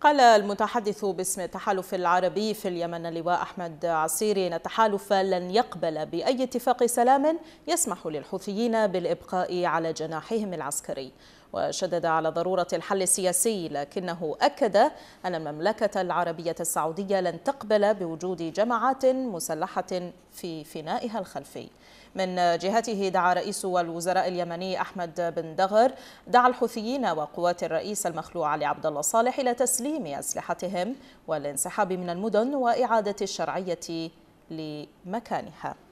قال المتحدث باسم التحالف العربي في اليمن اللواء أحمد عسيري أن التحالف لن يقبل بأي اتفاق سلام يسمح للحوثيين بالإبقاء على جناحهم العسكري وشدد على ضرورة الحل السياسي لكنه أكد أن المملكة العربية السعودية لن تقبل بوجود جماعات مسلحة في فنائها الخلفي من جهته دعا رئيس الوزراء اليمني أحمد بن دغر دعا الحوثيين وقوات الرئيس المخلوع علي عبد الله صالح إلى تسليم أسلحتهم والانسحاب من المدن وإعادة الشرعية لمكانها